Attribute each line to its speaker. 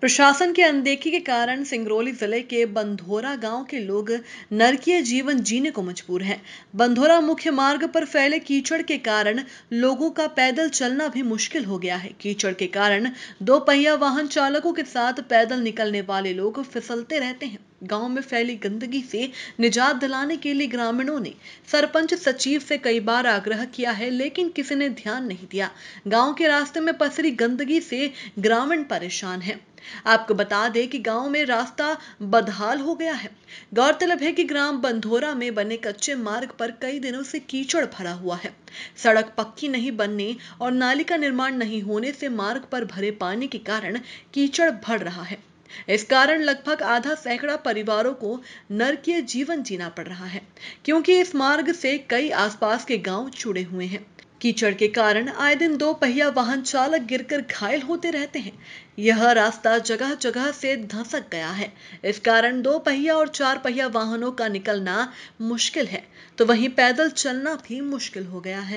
Speaker 1: प्रशासन की अनदेखी के कारण सिंगरौली जिले के बंधोरा गांव के लोग नरकीय जीवन जीने को मजबूर हैं बंधोरा मुख्य मार्ग पर फैले कीचड़ के कारण लोगों का पैदल चलना भी मुश्किल हो गया है कीचड़ के कारण दो पहिया वाहन चालकों के साथ पैदल निकलने वाले लोग फिसलते रहते हैं गांव में फैली गंदगी से निजात दिलाने के लिए ग्रामीणों ने सरपंच सचिव से कई बार आग्रह किया है लेकिन किसी ने ध्यान नहीं दिया गांव के रास्ते में पसरी गंदगी से ग्रामीण परेशान है आपको बता दें कि गांव में रास्ता बदहाल हो गया है गौरतलब है कि ग्राम बंधोरा में बने कच्चे मार्ग पर कई दिनों से कीचड़ भरा हुआ है सड़क पक्की नहीं बनने और नाली का निर्माण नहीं होने से मार्ग पर भरे पानी के कारण कीचड़ भर रहा है इस कारण लगभग आधा सैकड़ा परिवारों को नरकीय जीवन जीना पड़ रहा है क्योंकि इस मार्ग से कई आसपास के गांव छुड़े हुए हैं कीचड़ के कारण आए दिन दो पहिया वाहन चालक गिरकर घायल होते रहते हैं यह रास्ता जगह जगह से धंसक गया है इस कारण दो पहिया और चार पहिया वाहनों का निकलना मुश्किल है तो वहीं पैदल चलना भी मुश्किल हो गया है